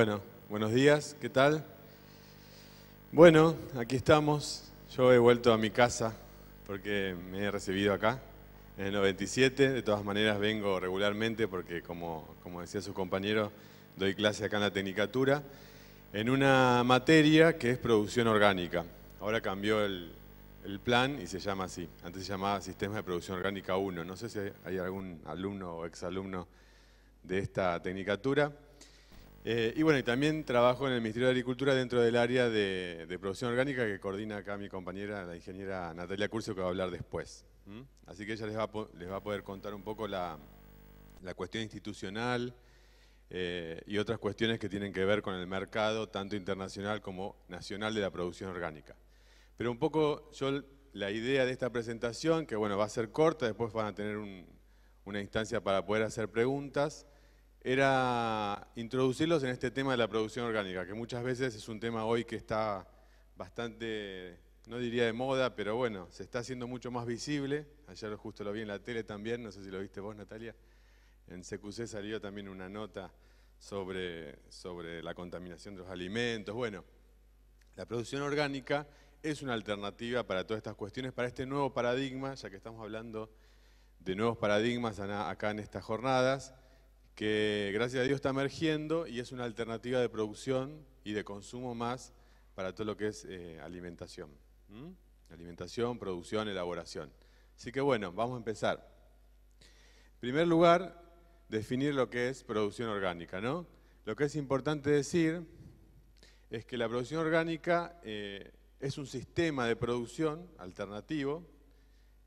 Bueno, buenos días, ¿qué tal? Bueno, aquí estamos. Yo he vuelto a mi casa porque me he recibido acá en el 97. De todas maneras vengo regularmente porque, como, decía su compañero, doy clase acá en la Tecnicatura en una materia que es producción orgánica. Ahora cambió el, el plan y se llama así. Antes se llamaba Sistema de Producción Orgánica 1. No sé si hay algún alumno o exalumno de esta tecnicatura. Eh, y bueno, también trabajo en el Ministerio de Agricultura dentro del área de, producción orgánica que coordina acá mi compañera, la ingeniera Natalia Curcio, que va a hablar después. Así que ella les va, a, poder contar un poco la, cuestión institucional eh, y otras cuestiones que tienen que ver con el mercado, tanto internacional como nacional, de la producción orgánica. Pero un poco yo la idea de esta presentación, que bueno, va a ser corta, después van a tener una instancia para poder hacer preguntas, era introducirlos en este tema de la producción orgánica, que muchas veces es un tema hoy que está bastante, no diría de moda, pero bueno, se está haciendo mucho más visible. Ayer justo lo vi en la tele también, no sé si lo viste vos, Natalia. En CQC salió también una nota sobre, sobre la contaminación de los alimentos. Bueno, la producción orgánica es una alternativa para todas estas cuestiones, para este nuevo paradigma, ya que estamos hablando de nuevos paradigmas acá en estas jornadas que gracias a Dios está emergiendo y es una alternativa de producción y de consumo más para todo lo que es eh, alimentación. Alimentación, producción, elaboración. Así que bueno, vamos a empezar. En primer lugar, definir lo que es producción orgánica. ¿no? Lo que es importante decir es que la producción orgánica eh, es un sistema de producción alternativo,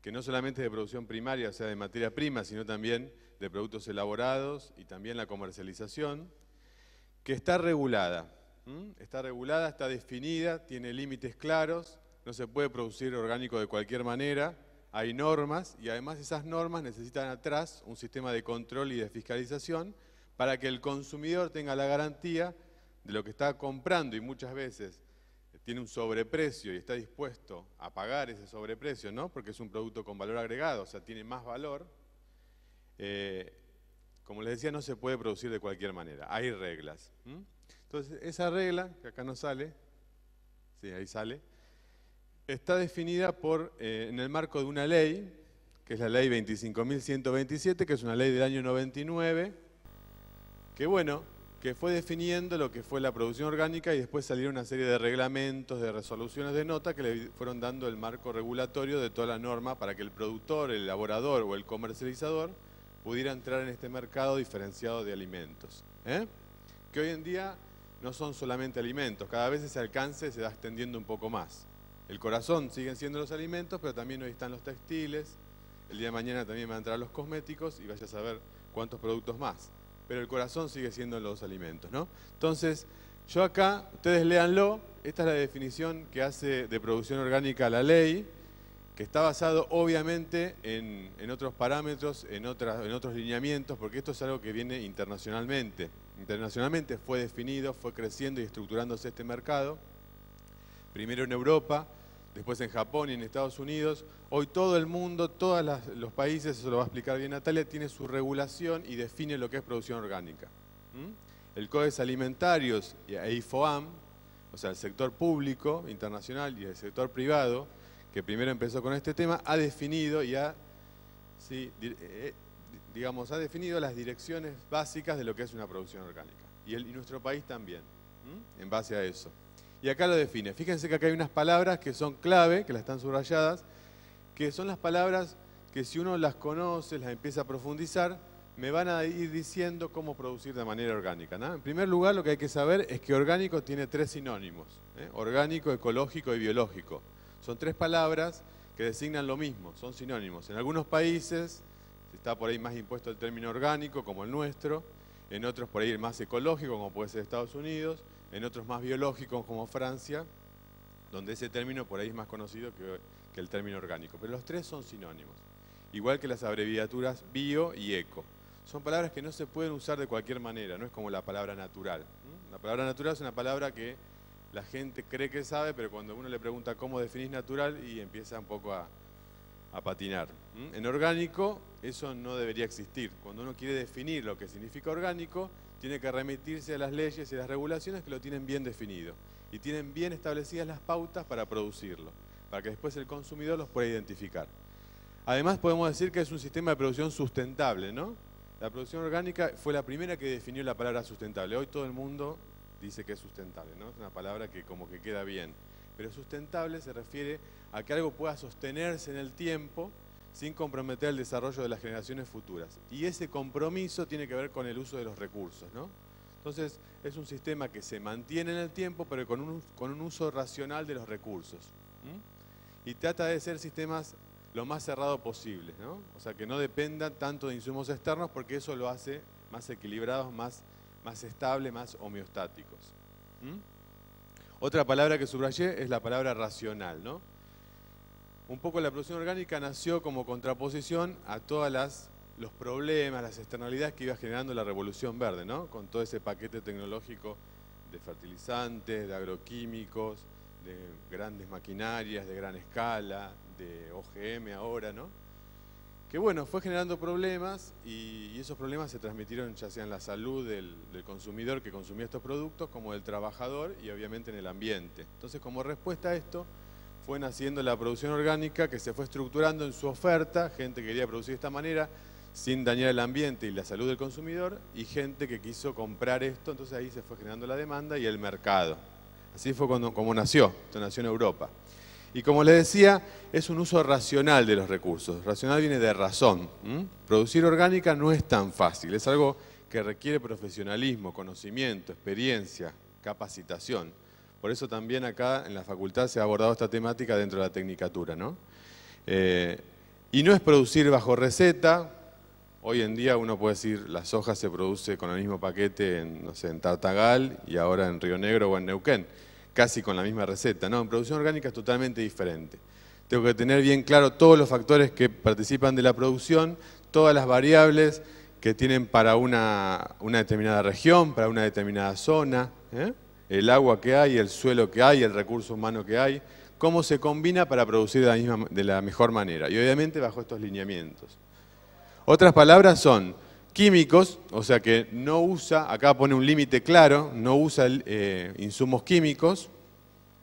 que no solamente es de producción primaria, o sea, de materia prima, sino también de productos elaborados y también la comercialización, que está regulada. Está regulada, está definida, tiene límites claros, no se puede producir orgánico de cualquier manera, hay normas y además esas normas necesitan atrás un sistema de control y de fiscalización para que el consumidor tenga la garantía de lo que está comprando y muchas veces tiene un sobreprecio y está dispuesto a pagar ese sobreprecio, ¿no? Porque es un producto con valor agregado, o sea, tiene más valor, eh, como les decía, no se puede producir de cualquier manera, hay reglas. Entonces, esa regla, que acá no sale, sí, ahí sale, está definida por, eh, en el marco de una ley, que es la ley 25.127, que es una ley del año 99, que bueno, que fue definiendo lo que fue la producción orgánica y después salieron una serie de reglamentos, de resoluciones de nota que le fueron dando el marco regulatorio de toda la norma para que el productor, el elaborador o el comercializador pudiera entrar en este mercado diferenciado de alimentos. ¿eh? Que hoy en día no son solamente alimentos, cada vez ese alcance se va extendiendo un poco más. El corazón siguen siendo los alimentos, pero también hoy están los textiles, el día de mañana también van a entrar los cosméticos y vaya a saber cuántos productos más. Pero el corazón sigue siendo los alimentos, ¿no? Entonces, yo acá, ustedes léanlo, esta es la definición que hace de producción orgánica la ley, que está basado obviamente en, otros parámetros, en, en otros lineamientos, porque esto es algo que viene internacionalmente. Internacionalmente fue definido, fue creciendo y estructurándose este mercado, primero en Europa, después en Japón y en Estados Unidos. Hoy todo el mundo, todos los países, eso lo va a explicar bien Natalia, tiene su regulación y define lo que es producción orgánica. El El Codes Alimentarios e IFOAM, o sea, el sector público internacional y el sector privado, que primero empezó con este tema, ha definido y sí, eh, eh, digamos, ha definido las direcciones básicas de lo que es una producción orgánica. Y, nuestro país también, en base a eso. Y acá lo define. Fíjense que acá hay unas palabras que son clave, que las están subrayadas, que son las palabras que si uno las conoce, las empieza a profundizar, me van a ir diciendo cómo producir de manera orgánica. En primer lugar, lo que hay que saber es que orgánico tiene tres sinónimos. ¿eh? Orgánico, ecológico y biológico. Son tres palabras que designan lo mismo, son sinónimos. En algunos países está por ahí más impuesto el término orgánico, como el nuestro, en otros por ahí el más ecológico, como puede ser Estados Unidos, en otros más biológicos, como Francia, donde ese término por ahí es más conocido que, que el término orgánico. Pero los tres son sinónimos, igual que las abreviaturas bio y eco. Son palabras que no se pueden usar de cualquier manera, no es como la palabra natural. La palabra natural es una palabra que la gente cree que sabe, pero cuando uno le pregunta cómo definís natural y empieza un poco a, patinar. ¿Mm? En orgánico eso no debería existir. Cuando uno quiere definir lo que significa orgánico, tiene que remitirse a las leyes y las regulaciones que lo tienen bien definido y tienen bien establecidas las pautas para producirlo, para que después el consumidor los pueda identificar. Además podemos decir que es un sistema de producción sustentable, ¿no? La producción orgánica fue la primera que definió la palabra sustentable. Hoy todo el mundo dice que es sustentable, ¿no? Es una palabra que como que queda bien. Pero sustentable se refiere a que algo pueda sostenerse en el tiempo sin comprometer el desarrollo de las generaciones futuras. Y ese compromiso tiene que ver con el uso de los recursos, ¿no? Entonces, es un sistema que se mantiene en el tiempo, pero con un, uso racional de los recursos. Y trata de ser sistemas lo más cerrado posible, ¿no? O sea, que no dependan tanto de insumos externos, porque eso lo hace más equilibrados, más más estable, más homeostáticos. ¿Mm? Otra palabra que subrayé es la palabra racional. ¿no? Un poco la producción orgánica nació como contraposición a todas las los problemas, las externalidades que iba generando la revolución verde, ¿no? Con todo ese paquete tecnológico de fertilizantes, de agroquímicos, de grandes maquinarias, de gran escala, de OGM ahora, ¿no? que bueno, fue generando problemas y, esos problemas se transmitieron ya sea en la salud del, consumidor que consumía estos productos, como del trabajador y obviamente en el ambiente. Entonces, como respuesta a esto, fue naciendo la producción orgánica que se fue estructurando en su oferta, gente que quería producir de esta manera sin dañar el ambiente y la salud del consumidor y gente que quiso comprar esto, entonces ahí se fue generando la demanda y el mercado. Así fue como nació, esto nació en Europa. Y como les decía, es un uso racional de los recursos. Racional viene de razón. Producir orgánica no es tan fácil, es algo que requiere profesionalismo, conocimiento, experiencia, capacitación. Por eso también acá en la facultad se ha abordado esta temática dentro de la tecnicatura. Eh, y no es producir bajo receta. Hoy en día uno puede decir, las hojas se produce con el mismo paquete en, en Tartagal y ahora en Río Negro o en Neuquén casi con la misma receta. No, en producción orgánica es totalmente diferente. Tengo que tener bien claro todos los factores que participan de la producción, todas las variables que tienen para una, determinada región, para una determinada zona, ¿eh? el agua que hay, el suelo que hay, el recurso humano que hay, cómo se combina para producir de la mejor manera y obviamente bajo estos lineamientos. Otras palabras son químicos, o sea que no usa, acá pone un límite claro, no usa eh, insumos químicos,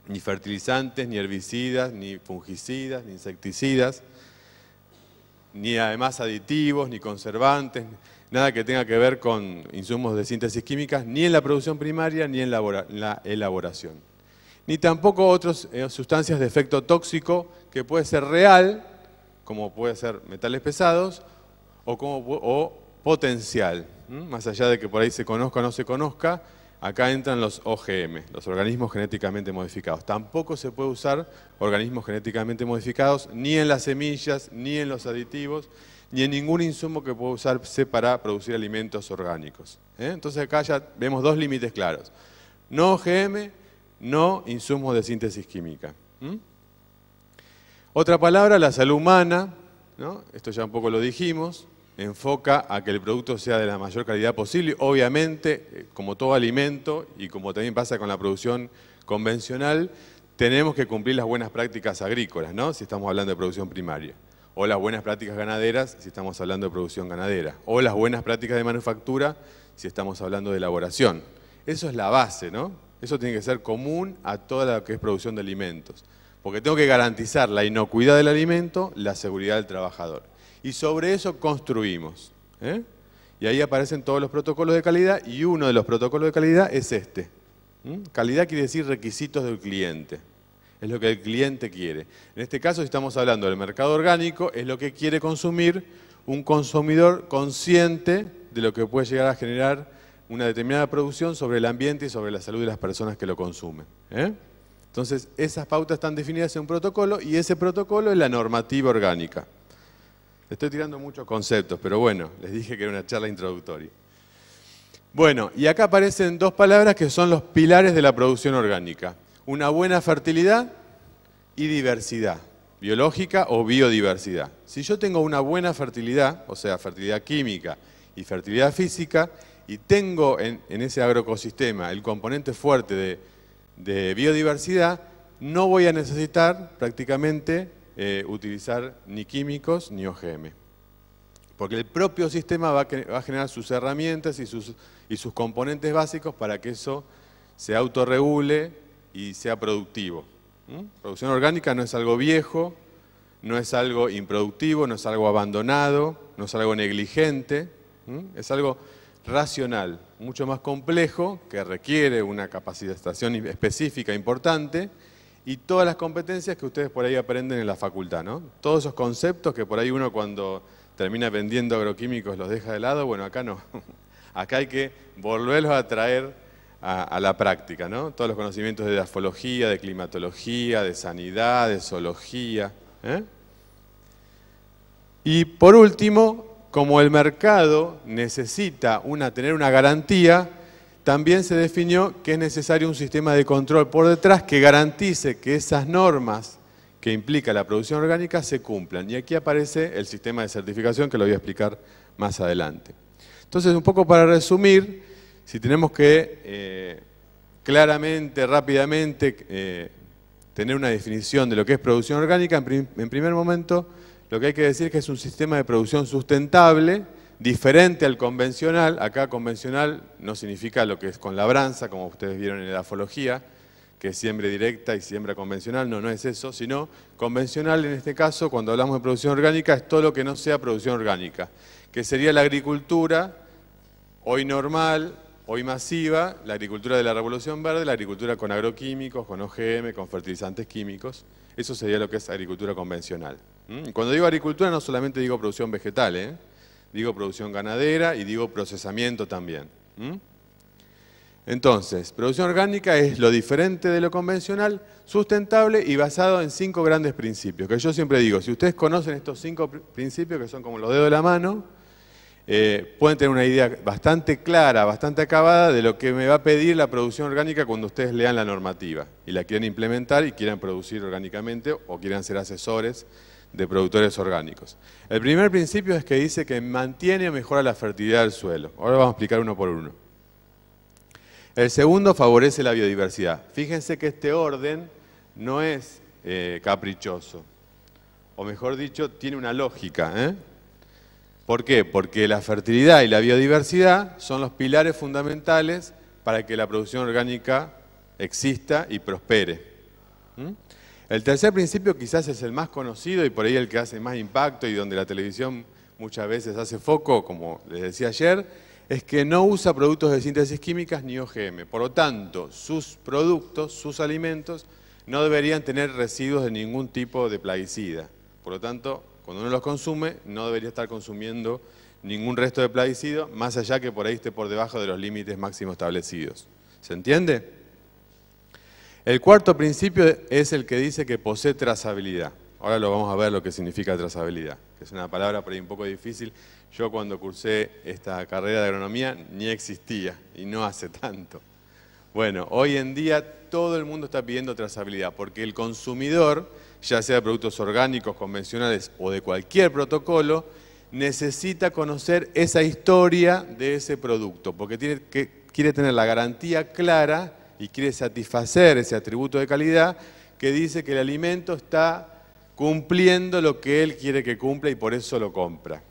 ni fertilizantes, ni herbicidas, ni fungicidas, ni insecticidas, ni además aditivos, ni conservantes, nada que tenga que ver con insumos de síntesis químicas, ni en la producción primaria, ni en la elaboración. Ni tampoco otras eh, sustancias de efecto tóxico que puede ser real, como puede ser metales pesados, o, como, o potencial. Más allá de que por ahí se conozca o no se conozca, acá entran los OGM, los organismos genéticamente modificados. Tampoco se puede usar organismos genéticamente modificados ni en las semillas, ni en los aditivos, ni en ningún insumo que pueda usarse para producir alimentos orgánicos. ¿eh? Entonces acá ya vemos dos límites claros. No OGM, no insumos de síntesis química. Otra palabra, la salud humana, esto ya un poco lo dijimos, enfoca a que el producto sea de la mayor calidad posible. Obviamente, eh, como todo alimento y como también pasa con la producción convencional, tenemos que cumplir las buenas prácticas agrícolas, ¿no? Si estamos hablando de producción primaria. O las buenas prácticas ganaderas, si estamos hablando de producción ganadera. O las buenas prácticas de manufactura, si estamos hablando de elaboración. Eso es la base, ¿no? Eso tiene que ser común a toda la que es producción de alimentos. Porque tengo que garantizar la inocuidad del alimento, la seguridad del trabajador y sobre eso construimos. ¿eh? Y ahí aparecen todos los protocolos de calidad y uno de los protocolos de calidad es este. Calidad quiere decir requisitos del cliente. Es lo que el cliente quiere. En este caso, si estamos hablando del mercado orgánico, es lo que quiere consumir un consumidor consciente de lo que puede llegar a generar una determinada producción sobre el ambiente y sobre la salud de las personas que lo consumen. ¿eh? Entonces, esas pautas están definidas en un protocolo y ese protocolo es la normativa orgánica. Estoy tirando muchos conceptos, pero bueno, les dije que era una charla introductoria. Bueno, y acá aparecen dos palabras que son los pilares de la producción orgánica. Una buena fertilidad y diversidad, biológica o biodiversidad. Si yo tengo una buena fertilidad, o sea, fertilidad química y fertilidad física, y tengo en, ese agroecosistema el componente fuerte de biodiversidad, no voy a necesitar prácticamente eh, utilizar ni químicos ni OGM. Porque el propio sistema va a, generar sus herramientas y sus, componentes básicos para que eso se autorregule y sea productivo. Producción orgánica no es algo viejo, no es algo improductivo, no es algo abandonado, no es algo negligente, es algo racional, mucho más complejo, que requiere una capacitación específica importante, y todas las competencias que ustedes por ahí aprenden en la facultad, ¿no? Todos esos conceptos que por ahí uno cuando termina vendiendo agroquímicos los deja de lado, bueno, acá no. Acá hay que volverlos a traer a, la práctica, ¿no? Todos los conocimientos de afología, de climatología, de sanidad, de zoología. ¿eh? Y por último, como el mercado necesita una, tener una garantía, también se definió que es necesario un sistema de control por detrás que garantice que esas normas que implica la producción orgánica se cumplan. Y aquí aparece el sistema de certificación que lo voy a explicar más adelante. Entonces, un poco para resumir, si tenemos que eh, claramente, rápidamente, eh, tener una definición de lo que es producción orgánica, en, en primer momento lo que hay que decir es que es un sistema de producción sustentable, diferente al convencional. Acá convencional no significa lo que es con labranza, como ustedes vieron en la afología, que es siembra directa y siembra convencional. No, no es eso, sino convencional en este caso, cuando hablamos de producción orgánica, es todo lo que no sea producción orgánica, que sería la agricultura hoy normal, hoy masiva, la agricultura de la Revolución Verde, la agricultura con agroquímicos, con OGM, con fertilizantes químicos. Eso sería lo que es agricultura convencional. ¿Mm? Cuando digo agricultura no solamente digo producción vegetal, ¿eh? digo producción ganadera y digo procesamiento también. Entonces, producción orgánica es lo diferente de lo convencional, sustentable y basado en cinco grandes principios, que yo siempre digo, si ustedes conocen estos cinco principios, que son como los dedos de la mano, eh, pueden tener una idea bastante clara, bastante acabada de lo que me va a pedir la producción orgánica cuando ustedes lean la normativa y la quieran implementar y quieran producir orgánicamente o quieran ser asesores de productores orgánicos. El primer principio es que dice que mantiene o mejora la fertilidad del suelo. Ahora vamos a explicar uno por uno. El segundo favorece la biodiversidad. Fíjense que este orden no es eh, caprichoso, o mejor dicho, tiene una lógica. ¿eh? ¿Por qué? Porque la fertilidad y la biodiversidad son los pilares fundamentales para que la producción orgánica exista y prospere. El tercer principio quizás es el más conocido y por ahí el que hace más impacto y donde la televisión muchas veces hace foco, como les decía ayer, es que no usa productos de síntesis químicas ni OGM. Por lo tanto, sus productos, sus alimentos, no deberían tener residuos de ningún tipo de plaguicida. Por lo tanto, cuando uno los consume, no debería estar consumiendo ningún resto de plaguicida, más allá que por ahí esté por debajo de los límites máximos establecidos. ¿Se entiende? El cuarto principio es el que dice que posee trazabilidad. Ahora lo vamos a ver lo que significa trazabilidad, que es una palabra por ahí un poco difícil. Yo cuando cursé esta carrera de agronomía ni existía y no hace tanto. Bueno, hoy en día todo el mundo está pidiendo trazabilidad porque el consumidor, ya sea de productos orgánicos, convencionales o de cualquier protocolo, necesita conocer esa historia de ese producto porque quiere tener la garantía clara y quiere satisfacer ese atributo de calidad que dice que el alimento está cumpliendo lo que él quiere que cumpla y por eso lo compra.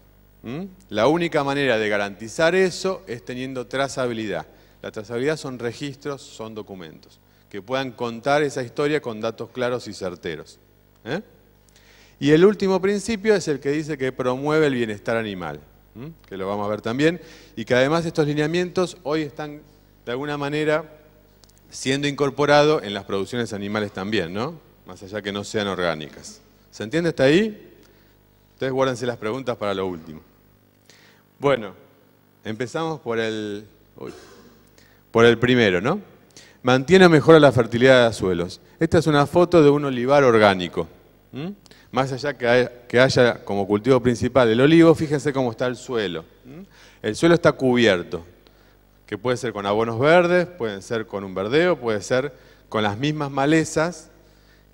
¿Mm? La única manera de garantizar eso es teniendo trazabilidad. La trazabilidad son registros, son documentos, que puedan contar esa historia con datos claros y certeros. ¿eh? Y el último principio es el que dice que promueve el bienestar animal, ¿Mm? que lo vamos a ver también, y que además estos lineamientos hoy están de alguna manera siendo incorporado en las producciones animales también, ¿no? Más allá que no sean orgánicas. ¿Se entiende hasta ahí? Entonces, guárdense las preguntas para lo último. Bueno, empezamos por el, por el primero, ¿no? Mantiene mejor mejora la fertilidad de los suelos. Esta es una foto de un olivar orgánico. Más allá que haya, que haya, como cultivo principal el olivo, fíjense cómo está el suelo. El suelo está cubierto que puede ser con abonos verdes, puede ser con un verdeo, puede ser con las mismas malezas,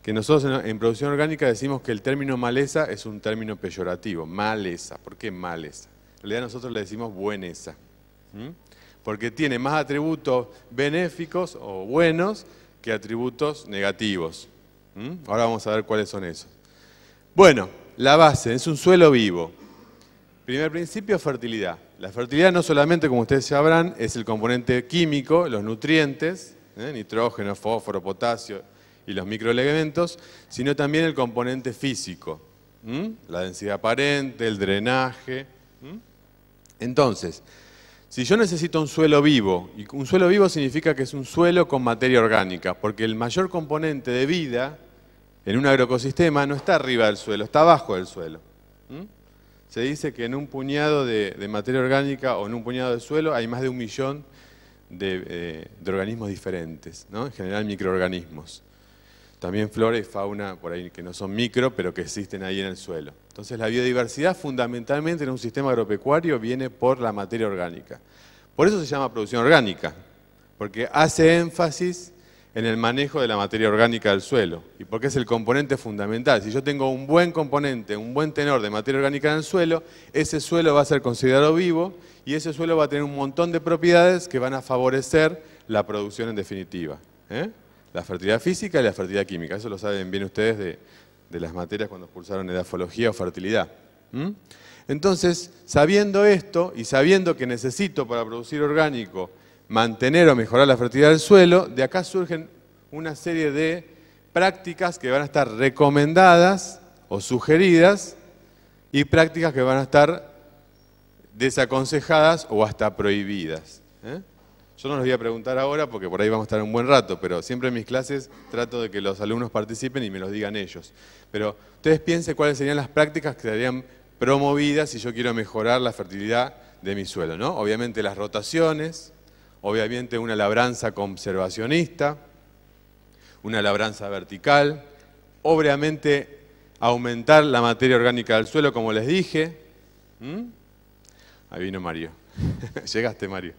que nosotros en, producción orgánica decimos que el término maleza es un término peyorativo, maleza. ¿Por qué maleza? En realidad nosotros le decimos bueneza, porque tiene más atributos benéficos o buenos que atributos negativos. Ahora vamos a ver cuáles son esos. Bueno, la base es un suelo vivo. Primer principio, fertilidad. La fertilidad no solamente, como ustedes sabrán, es el componente químico, los nutrientes, ¿eh? nitrógeno, fósforo, potasio y los microelementos, sino también el componente físico, la densidad aparente, el drenaje. Entonces, si yo necesito un suelo vivo, y un suelo vivo significa que es un suelo con materia orgánica, porque el mayor componente de vida en un agroecosistema no está arriba del suelo, está abajo del suelo. Se dice que en un puñado de, materia orgánica o en un puñado de suelo hay más de un millón de, eh, de organismos diferentes, ¿no? en general microorganismos. También flora y fauna por ahí que no son micro, pero que existen ahí en el suelo. Entonces la biodiversidad fundamentalmente en un sistema agropecuario viene por la materia orgánica. Por eso se llama producción orgánica, porque hace énfasis en el manejo de la materia orgánica del suelo y porque es el componente fundamental. Si yo tengo un buen componente, un buen tenor de materia orgánica en el suelo, ese suelo va a ser considerado vivo y ese suelo va a tener un montón de propiedades que van a favorecer la producción en definitiva. ¿eh? La fertilidad física y la fertilidad química, eso lo saben bien ustedes de, las materias cuando expulsaron edafología o fertilidad. Entonces, sabiendo esto y sabiendo que necesito para producir orgánico mantener o mejorar la fertilidad del suelo, de acá surgen una serie de prácticas que van a estar recomendadas o sugeridas y prácticas que van a estar desaconsejadas o hasta prohibidas. ¿eh? Yo no los voy a preguntar ahora porque por ahí vamos a estar un buen rato, pero siempre en mis clases trato de que los alumnos participen y me los digan ellos. Pero ustedes piensen cuáles serían las prácticas que serían promovidas si yo quiero mejorar la fertilidad de mi suelo, ¿no? Obviamente las rotaciones, obviamente una labranza conservacionista, una labranza vertical, obviamente aumentar la materia orgánica del suelo, como les dije. ¿Mm? Ahí vino Mario. Llegaste, Mario.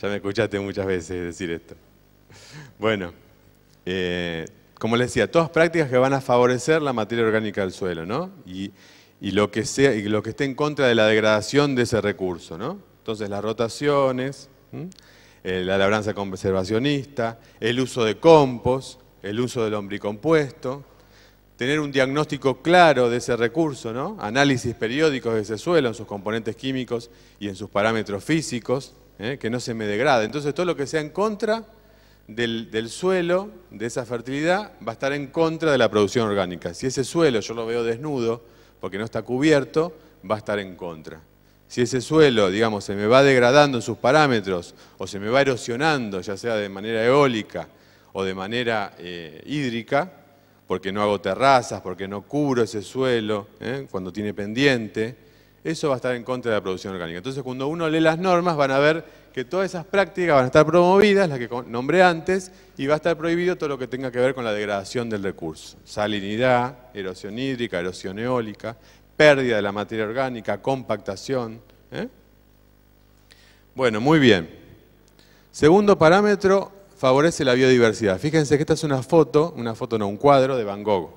Ya me escuchaste muchas veces decir esto. Bueno, eh, como les decía, todas prácticas que van a favorecer la materia orgánica del suelo, ¿no? Y, lo, que sea, y lo que esté en contra de la degradación de ese recurso, ¿no? Entonces, las rotaciones, eh, la labranza conservacionista, el uso de compost, el uso del lombricompuesto, tener un diagnóstico claro de ese recurso, ¿no? análisis periódicos de ese suelo en sus componentes químicos y en sus parámetros físicos, ¿eh? que no se me degrade. Entonces todo lo que sea en contra del, suelo, de esa fertilidad, va a estar en contra de la producción orgánica. Si ese suelo yo lo veo desnudo, porque no está cubierto, va a estar en contra si ese suelo, digamos, se me va degradando en sus parámetros o se me va erosionando, ya sea de manera eólica o de manera eh, hídrica, porque no hago terrazas, porque no cubro ese suelo ¿eh? cuando tiene pendiente, eso va a estar en contra de la producción orgánica. Entonces, cuando uno lee las normas, van a ver que todas esas prácticas van a estar promovidas, las que nombré antes, y va a estar prohibido todo lo que tenga que ver con la degradación del recurso. Salinidad, erosión hídrica, erosión eólica, pérdida de la materia orgánica, compactación. ¿eh? Bueno, muy bien. Segundo parámetro, favorece la biodiversidad. Fíjense que esta es una foto, una foto no, un cuadro de Van Gogh.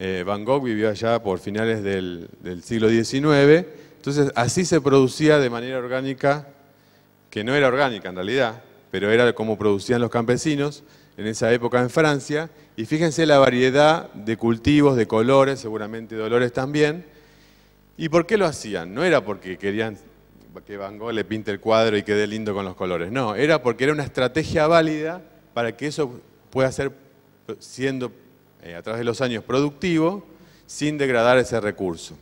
Eh, Van Gogh vivió allá por finales del, del siglo XIX, entonces así se producía de manera orgánica, que no era orgánica en realidad, pero era como producían los campesinos, en esa época en Francia, y fíjense la variedad de cultivos, de colores, seguramente de olores también. ¿Y por qué lo hacían? No era porque querían que Van Gogh le pinte el cuadro y quede lindo con los colores, no, era porque era una estrategia válida para que eso pueda ser, siendo eh, a través de los años, productivo, sin degradar ese recurso.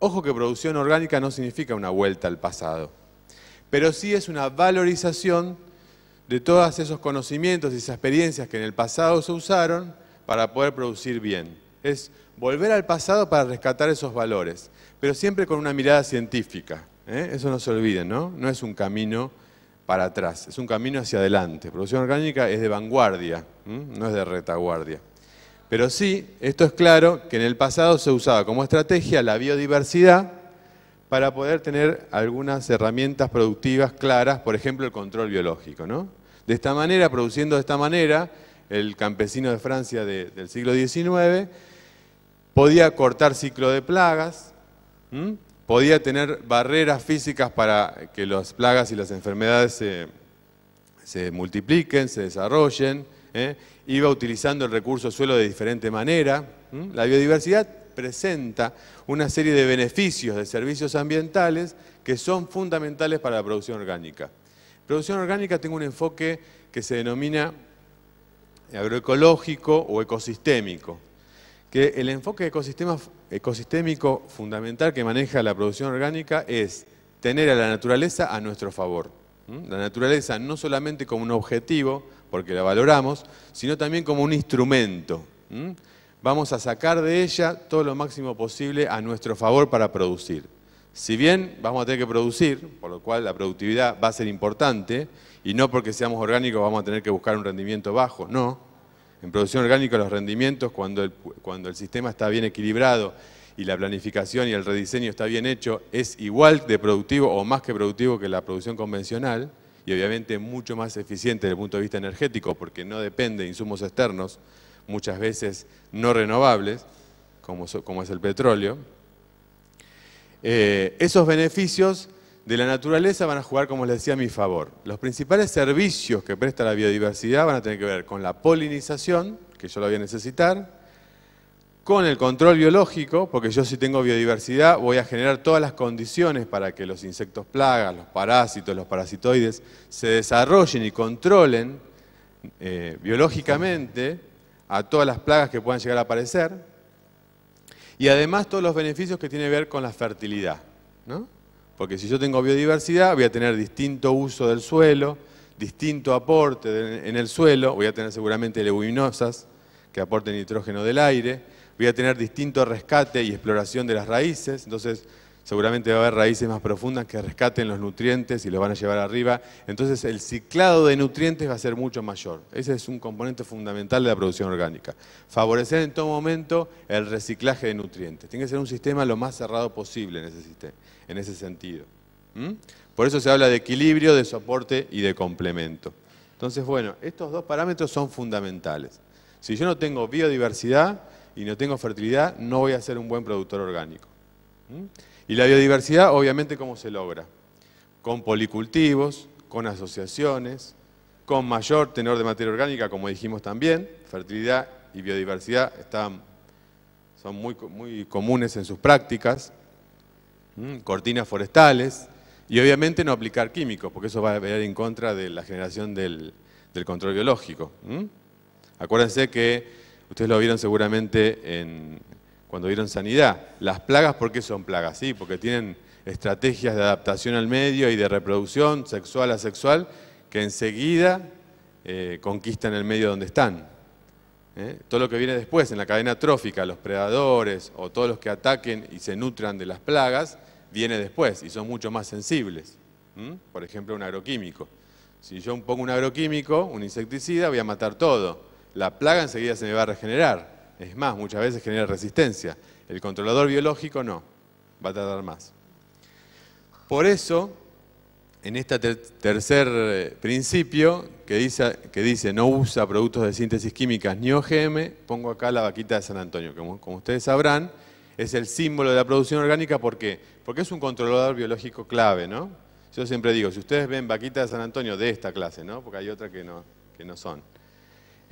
Ojo que producción orgánica no significa una vuelta al pasado, pero sí es una valorización de todos esos conocimientos y esas experiencias que en el pasado se usaron para poder producir bien. Es volver al pasado para rescatar esos valores, pero siempre con una mirada científica. ¿eh? Eso no se olviden, ¿no? No es un camino para atrás, es un camino hacia adelante. Producción orgánica es de vanguardia, no es de retaguardia. Pero sí, esto es claro, que en el pasado se usaba como estrategia la biodiversidad para poder tener algunas herramientas productivas claras, por ejemplo, el control biológico, ¿no? de esta manera, produciendo de esta manera, el campesino de Francia del siglo XIX podía cortar ciclo de plagas, podía tener barreras físicas para que las plagas y las enfermedades se, multipliquen, se desarrollen, ¿eh? iba utilizando el recurso suelo de diferente manera. La biodiversidad presenta una serie de beneficios de servicios ambientales que son fundamentales para la producción orgánica. Producción orgánica tiene un enfoque que se denomina agroecológico o ecosistémico. Que el enfoque ecosistémico fundamental que maneja la producción orgánica es tener a la naturaleza a nuestro favor. La naturaleza no solamente como un objetivo, porque la valoramos, sino también como un instrumento. Vamos a sacar de ella todo lo máximo posible a nuestro favor para producir. Si bien vamos a tener que producir, por lo cual la productividad va a ser importante, y no porque seamos orgánicos vamos a tener que buscar un rendimiento bajo, no. En producción orgánica los rendimientos, cuando el, sistema está bien equilibrado y la planificación y el rediseño está bien hecho, es igual de productivo o más que productivo que la producción convencional, y obviamente mucho más eficiente desde el punto de vista energético, porque no depende de insumos externos, muchas veces no renovables, como es el petróleo eh, esos beneficios de la naturaleza van a jugar, como les decía, a mi favor. Los principales servicios que presta la biodiversidad van a tener que ver con la polinización, que yo la voy a necesitar, con el control biológico, porque yo si tengo biodiversidad voy a generar todas las condiciones para que los insectos plagas, los parásitos, los parasitoides se desarrollen y controlen eh, biológicamente a todas las plagas que puedan llegar a aparecer y además todos los beneficios que tiene que ver con la fertilidad. ¿no? Porque si yo tengo biodiversidad, voy a tener distinto uso del suelo, distinto aporte en el suelo, voy a tener seguramente leguminosas que aporten nitrógeno del aire, voy a tener distinto rescate y exploración de las raíces, entonces seguramente va a haber raíces más profundas que rescaten los nutrientes y los van a llevar arriba. Entonces el ciclado de nutrientes va a ser mucho mayor. Ese es un componente fundamental de la producción orgánica. Favorecer en todo momento el reciclaje de nutrientes. Tiene que ser un sistema lo más cerrado posible en ese, sentido. ¿Mm? Por eso se habla de equilibrio, de soporte y de complemento. Entonces, bueno, estos dos parámetros son fundamentales. Si yo no tengo biodiversidad y no tengo fertilidad, no voy a ser un buen productor orgánico. ¿Mm? Y la biodiversidad, obviamente, ¿cómo se logra? Con policultivos, con asociaciones, con mayor tenor de materia orgánica, como dijimos también, fertilidad y biodiversidad están, son muy, muy comunes en sus prácticas, cortinas forestales, y obviamente no aplicar químicos, porque eso va a ir en contra de la generación del, control biológico. Acuérdense que, ustedes lo vieron seguramente en, cuando dieron sanidad. Las plagas, ¿por qué son plagas? Sí, porque tienen estrategias de adaptación al medio y de reproducción sexual a sexual que enseguida eh, conquistan el medio donde están. ¿eh? Todo lo que viene después en la cadena trófica, los predadores o todos los que ataquen y se nutran de las plagas, viene después y son mucho más sensibles. Por ejemplo, un agroquímico. Si yo pongo un agroquímico, un insecticida, voy a matar todo. La plaga enseguida se me va a regenerar. Es más, muchas veces genera resistencia. El controlador biológico no, va a tardar más. Por eso, en este tercer eh, principio, que dice, no usa productos de síntesis químicas ni OGM, pongo acá la vaquita de San Antonio, que como, ustedes sabrán, es el símbolo de la producción orgánica, ¿por qué? Porque es un controlador biológico clave, ¿no? Yo siempre digo, si ustedes ven vaquita de San Antonio de esta clase, ¿no? Porque hay otra que no son.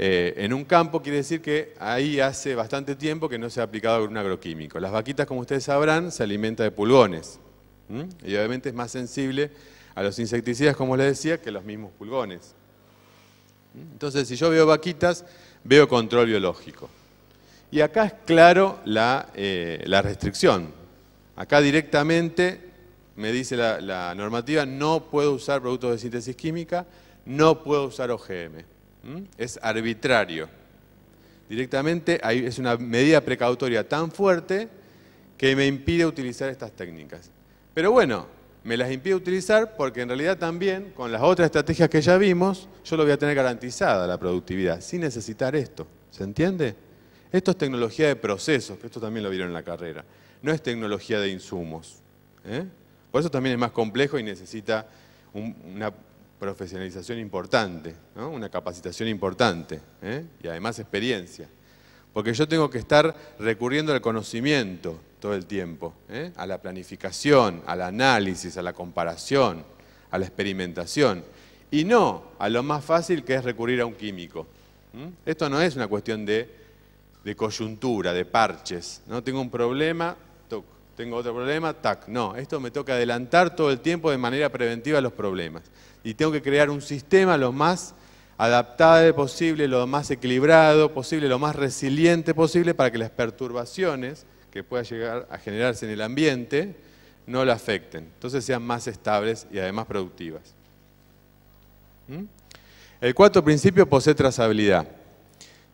Eh, en un campo quiere decir que ahí hace bastante tiempo que no se ha aplicado un agroquímico. Las vaquitas, como ustedes sabrán, se alimentan de pulgones. Y obviamente es más sensible a los insecticidas, como les decía, que los mismos pulgones. Entonces, si yo veo vaquitas, veo control biológico. Y acá es claro la, eh, restricción. Acá directamente me dice la normativa, no puedo usar productos de síntesis química, no puedo usar OGM. ¿Mm? Es arbitrario. Directamente es una medida precautoria tan fuerte que me impide utilizar estas técnicas. Pero bueno, me las impide utilizar porque en realidad también con las otras estrategias que ya vimos, yo lo voy a tener garantizada la productividad, sin necesitar esto. ¿Se entiende? Esto es tecnología de procesos, que esto también lo vieron en la carrera. No es tecnología de insumos. ¿eh? Por eso también es más complejo y necesita una profesionalización importante, una capacitación importante ¿eh? y además experiencia. Porque yo tengo que estar recurriendo al conocimiento todo el tiempo, ¿eh? a la planificación, al análisis, a la comparación, a la experimentación, y no a lo más fácil que es recurrir a un químico. Esto no es una cuestión de, coyuntura, de parches. ¿no? Tengo un problema, toco tengo otro problema, tac. No, esto me toca adelantar todo el tiempo de manera preventiva los problemas. Y tengo que crear un sistema lo más adaptado posible, lo más equilibrado posible, lo más resiliente posible para que las perturbaciones que pueda llegar a generarse en el ambiente no lo afecten. Entonces sean más estables y además productivas. ¿Mm? El cuarto principio posee trazabilidad.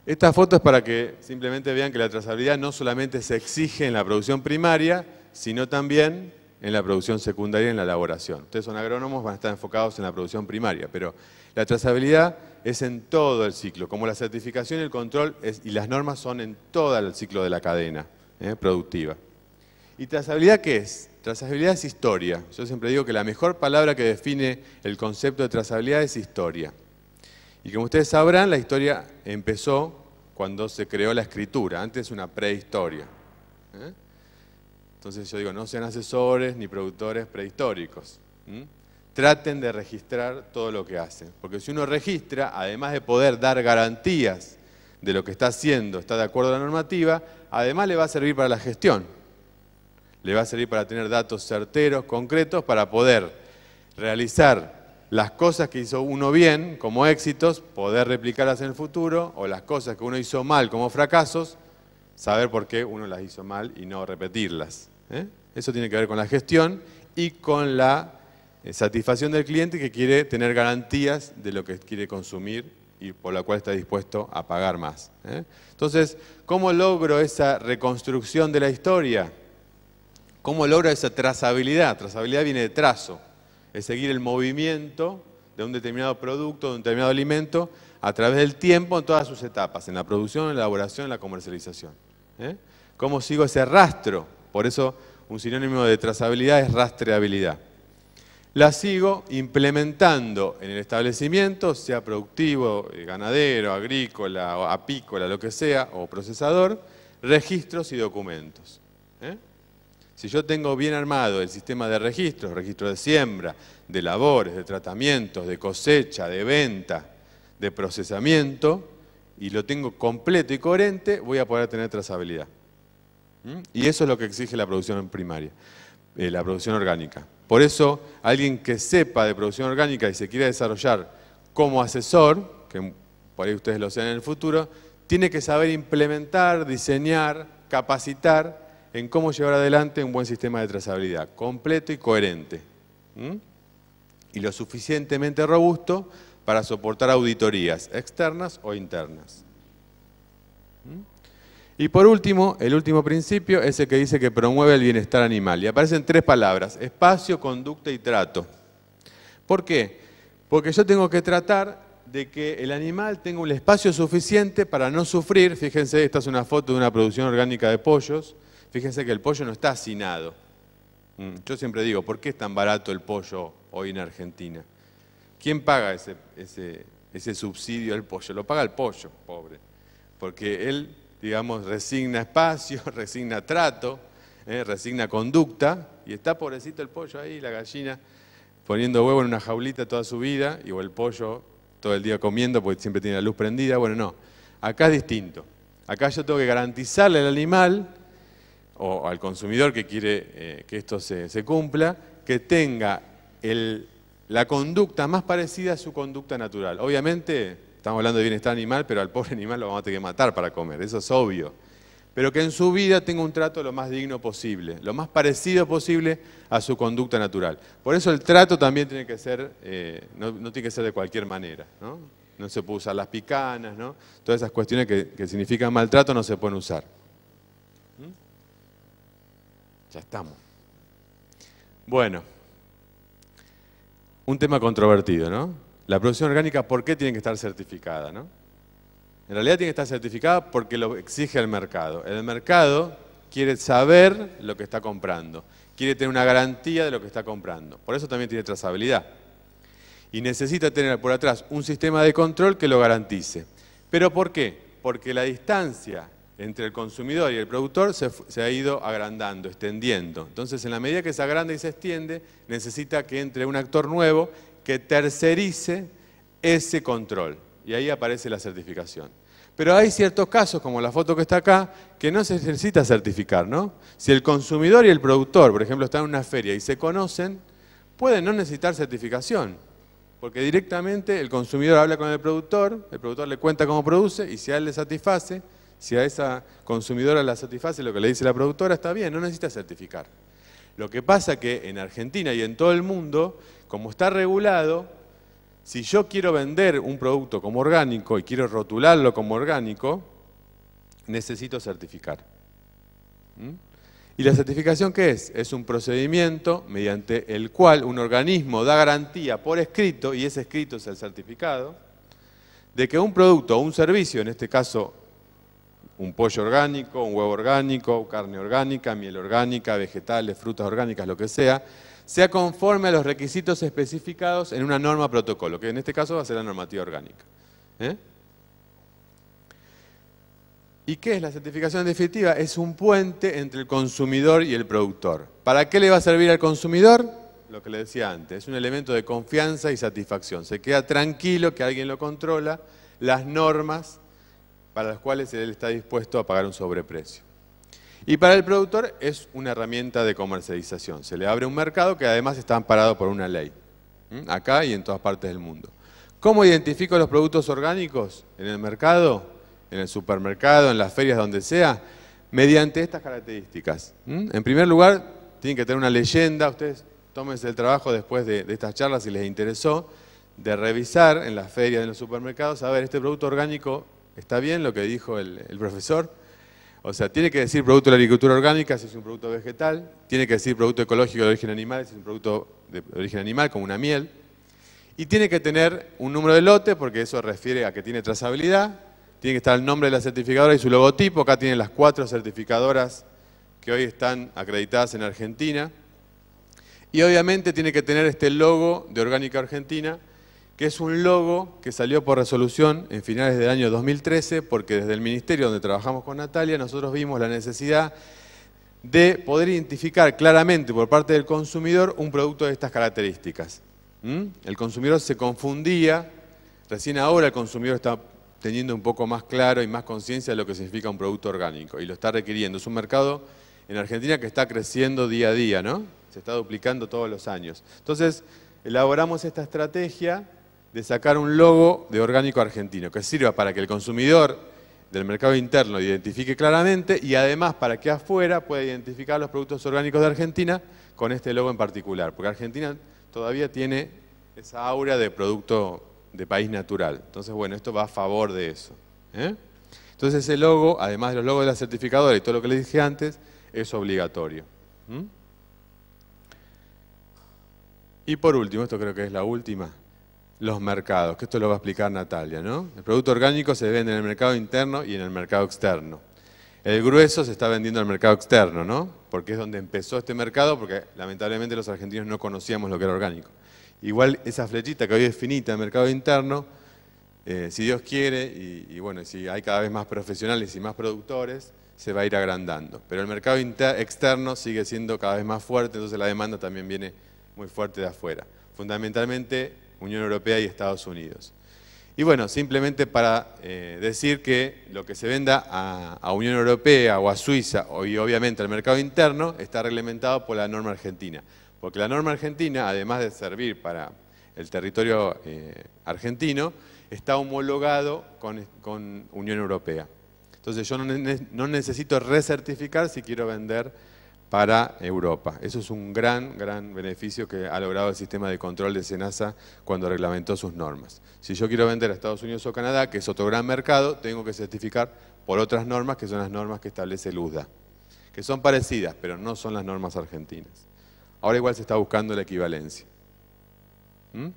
Esta foto es para que simplemente vean que la trazabilidad no solamente se exige en la producción primaria, sino también en la producción secundaria en la elaboración. Ustedes son agrónomos, van a estar enfocados en la producción primaria, pero la trazabilidad es en todo el ciclo, como la certificación, el control y las normas son en todo el ciclo de la cadena ¿eh? productiva. ¿Y trazabilidad qué es? Trazabilidad es historia. Yo siempre digo que la mejor palabra que define el concepto de trazabilidad es historia. Y como ustedes sabrán, la historia empezó cuando se creó la escritura, antes una prehistoria. ¿eh? Entonces yo digo, no sean asesores ni productores prehistóricos. Traten de registrar todo lo que hacen, porque si uno registra, además de poder dar garantías de lo que está haciendo, está de acuerdo a la normativa, además le va a servir para la gestión. Le va a servir para tener datos certeros, concretos, para poder realizar las cosas que hizo uno bien como éxitos, poder replicarlas en el futuro, o las cosas que uno hizo mal como fracasos, saber por qué uno las hizo mal y no repetirlas. ¿eh? Eso tiene que ver con la gestión y con la eh, satisfacción del cliente que quiere tener garantías de lo que quiere consumir y por la cual está dispuesto a pagar más. ¿eh? Entonces, ¿cómo logro esa reconstrucción de la historia? ¿Cómo logro esa trazabilidad? Trazabilidad viene de trazo es seguir el movimiento de un determinado producto, de un determinado alimento, a través del tiempo en todas sus etapas, en la producción, en la elaboración, en la comercialización. ¿eh? ¿Cómo sigo ese rastro? Por eso un sinónimo de trazabilidad es rastreabilidad. La sigo implementando en el establecimiento, sea productivo, eh, ganadero, agrícola, apícola, lo que sea, o procesador, registros y documentos. ¿eh? Si yo tengo bien armado el sistema de registros, registro de siembra, de labores, de tratamientos, de cosecha, de venta, de procesamiento, y lo tengo completo y coherente, voy a poder tener trazabilidad. ¿Mm? Y eso es lo que exige la producción primaria, eh, la producción orgánica. Por eso, alguien que sepa de producción orgánica y se quiera desarrollar como asesor, que por ahí ustedes lo sean en el futuro, tiene que saber implementar, diseñar, capacitar en cómo llevar adelante un buen sistema de trazabilidad, completo y coherente. Y lo suficientemente robusto para soportar auditorías externas o internas. Y por último, el último principio es el que dice que promueve el bienestar animal. Y aparecen tres palabras, espacio, conducta y trato. ¿Por qué? Porque yo tengo que tratar de que el animal tenga un espacio suficiente para no sufrir. Fíjense, esta es una foto de una producción orgánica de pollos. Fíjense que el pollo no está hacinado. Mm, yo siempre digo, ¿por qué es tan barato el pollo hoy en Argentina? ¿Quién paga ese, subsidio al pollo? Lo paga el pollo, pobre. Porque él, digamos, resigna espacio, resigna trato, eh, resigna conducta, y está pobrecito el pollo ahí, la gallina, poniendo huevo en una jaulita toda su vida, y o el pollo todo el día comiendo porque siempre tiene la luz prendida. Bueno, no. Acá es distinto. Acá yo tengo que garantizarle al animal o al consumidor que quiere eh, que esto se, cumpla, que tenga la conducta más parecida a su conducta natural. Obviamente, estamos hablando de bienestar animal, pero al pobre animal lo vamos a tener que matar para comer, eso es obvio. Pero que en su vida tenga un trato lo más digno posible, lo más parecido posible a su conducta natural. Por eso el trato también tiene que ser, eh, no, tiene que ser de cualquier manera, ¿no? se puede usar las picanas, ¿no? Todas esas cuestiones que significan maltrato no se pueden usar estamos. Bueno, un tema controvertido, ¿no? La producción orgánica, ¿por qué tiene que estar certificada, no? En realidad tiene que estar certificada porque lo exige el mercado. El mercado quiere saber lo que está comprando, quiere tener una garantía de lo que está comprando. Por eso también tiene trazabilidad. Y necesita tener por atrás un sistema de control que lo garantice. ¿Pero por qué? Porque la distancia entre el consumidor y el productor se, ha ido agrandando, extendiendo. Entonces, en la medida que se agranda y se extiende, necesita que entre un actor nuevo que tercerice ese control. Y ahí aparece la certificación. Pero hay ciertos casos, como la foto que está acá, que no se necesita certificar, ¿no? Si el consumidor y el productor, por ejemplo, están en una feria y se conocen, pueden no necesitar certificación. Porque directamente el consumidor habla con el productor, el productor le cuenta cómo produce y si a él le satisface, si a esa consumidora la satisface lo que le dice la productora, está bien, no necesita certificar. Lo que pasa que en Argentina y en todo el mundo, como está regulado, si yo quiero vender un producto como orgánico y quiero rotularlo como orgánico, necesito certificar. ¿Mm? ¿Y la certificación qué es? Es un procedimiento mediante el cual un organismo da garantía por escrito, y ese escrito es el certificado, de que un producto o un servicio, en este caso un pollo orgánico, un huevo orgánico, carne orgánica, miel orgánica, vegetales, frutas orgánicas, lo que sea, sea conforme a los requisitos especificados en una norma protocolo, que en este caso va a ser la normativa orgánica. ¿eh? ¿Y qué es la certificación definitiva? Es un puente entre el consumidor y el productor. ¿Para qué le va a servir al consumidor? Lo que le decía antes, es un elemento de confianza y satisfacción. Se queda tranquilo que alguien lo controla, las normas para las cuales él está dispuesto a pagar un sobreprecio. Y para el productor es una herramienta de comercialización. Se le abre un mercado que además está amparado por una ley, acá y en todas partes del mundo. ¿Cómo identifico los productos orgánicos en el mercado, en el supermercado, en las ferias, donde sea? Mediante estas características. En primer lugar, tienen que tener una leyenda. Ustedes tómense el trabajo después de, de estas charlas si les interesó, de revisar en las ferias, en los supermercados, a ver, este producto orgánico ¿Está bien lo que dijo el, profesor? O sea, tiene que decir producto de la agricultura orgánica si es un producto vegetal, tiene que decir producto ecológico de origen animal si es un producto de origen animal, como una miel, y tiene que tener un número de lote, porque eso refiere a que tiene trazabilidad, tiene que estar el nombre de la certificadora y su logotipo, acá tienen las cuatro certificadoras que hoy están acreditadas en Argentina, y obviamente tiene que tener este logo de Orgánica Argentina, que es un logo que salió por resolución en finales del año 2013, porque desde el ministerio donde trabajamos con Natalia, nosotros vimos la necesidad de poder identificar claramente por parte del consumidor un producto de estas características. ¿Mm? El consumidor se confundía, recién ahora el consumidor está teniendo un poco más claro y más conciencia de lo que significa un producto orgánico y lo está requiriendo. Es un mercado en Argentina que está creciendo día a día, ¿no? Se está duplicando todos los años. Entonces, elaboramos esta estrategia de sacar un logo de orgánico argentino que sirva para que el consumidor del mercado interno identifique claramente y además para que afuera pueda identificar los productos orgánicos de Argentina con este logo en particular, porque Argentina todavía tiene esa aura de producto de país natural. Entonces, bueno, esto va a favor de eso. ¿eh? Entonces, ese logo, además de los logos de la certificadora y todo lo que les dije antes, es obligatorio. Y por último, esto creo que es la última, los mercados, que esto lo va a explicar Natalia, ¿no? El producto orgánico se vende en el mercado interno y en el mercado externo. El grueso se está vendiendo en el mercado externo, ¿no? Porque es donde empezó este mercado, porque lamentablemente los argentinos no conocíamos lo que era orgánico. Igual esa flechita que hoy es finita en el mercado interno, eh, si Dios quiere, y, y, bueno, si hay cada vez más profesionales y más productores, se va a ir agrandando. Pero el mercado externo sigue siendo cada vez más fuerte, entonces la demanda también viene muy fuerte de afuera. Fundamentalmente Unión Europea y Estados Unidos. Y bueno, simplemente para eh, decir que lo que se venda a, Unión Europea o a Suiza y obviamente al mercado interno está reglamentado por la norma argentina. Porque la norma argentina, además de servir para el territorio eh, argentino, está homologado con, Unión Europea. Entonces yo no necesito recertificar si quiero vender para Europa. Eso es un gran, gran beneficio que ha logrado el sistema de control de SENASA cuando reglamentó sus normas. Si yo quiero vender a Estados Unidos o Canadá, que es otro gran mercado, tengo que certificar por otras normas que son las normas que establece el USDA, que son parecidas, pero no son las normas argentinas. Ahora igual se está buscando la equivalencia. ¿Mm?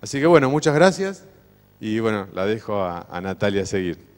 Así que bueno, muchas gracias y bueno, la dejo a, a Natalia a seguir.